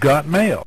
got mail.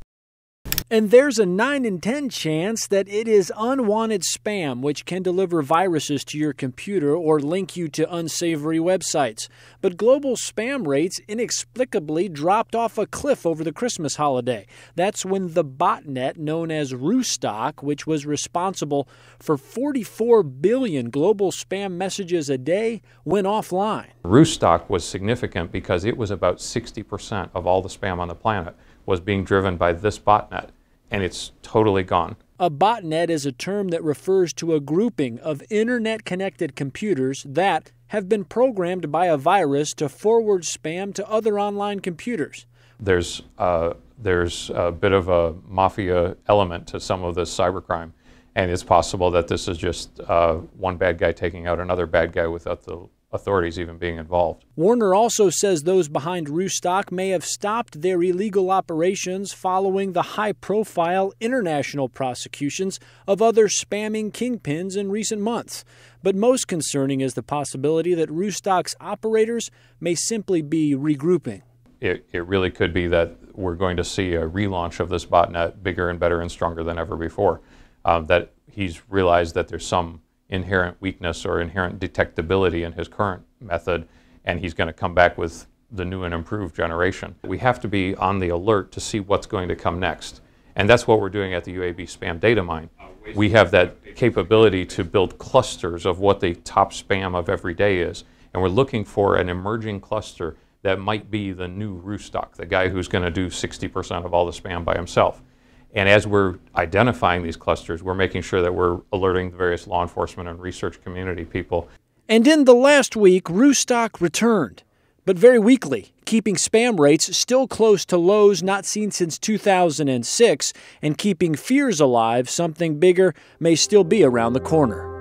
And there's a 9 in 10 chance that it is unwanted spam, which can deliver viruses to your computer or link you to unsavory websites. But global spam rates inexplicably dropped off a cliff over the Christmas holiday. That's when the botnet known as Roostock, which was responsible for 44 billion global spam messages a day, went offline. Roostock was significant because it was about 60% of all the spam on the planet was being driven by this botnet, and it's totally gone. A botnet is a term that refers to a grouping of internet connected computers that have been programmed by a virus to forward spam to other online computers. There's, uh, there's a bit of a mafia element to some of this cybercrime, and it's possible that this is just uh, one bad guy taking out another bad guy without the authorities even being involved. Warner also says those behind Roostock may have stopped their illegal operations following the high profile international prosecutions of other spamming kingpins in recent months. But most concerning is the possibility that Roostock's operators may simply be regrouping. It, it really could be that we're going to see a relaunch of this botnet bigger and better and stronger than ever before. Um, that he's realized that there's some inherent weakness or inherent detectability in his current method, and he's going to come back with the new and improved generation. We have to be on the alert to see what's going to come next. And that's what we're doing at the UAB spam data mine. We have that capability to build clusters of what the top spam of every day is. And we're looking for an emerging cluster that might be the new Roostock, the guy who's going to do 60% of all the spam by himself. And as we're identifying these clusters, we're making sure that we're alerting the various law enforcement and research community people. And in the last week, Roostock returned, but very weakly, keeping spam rates still close to lows not seen since 2006 and keeping fears alive something bigger may still be around the corner.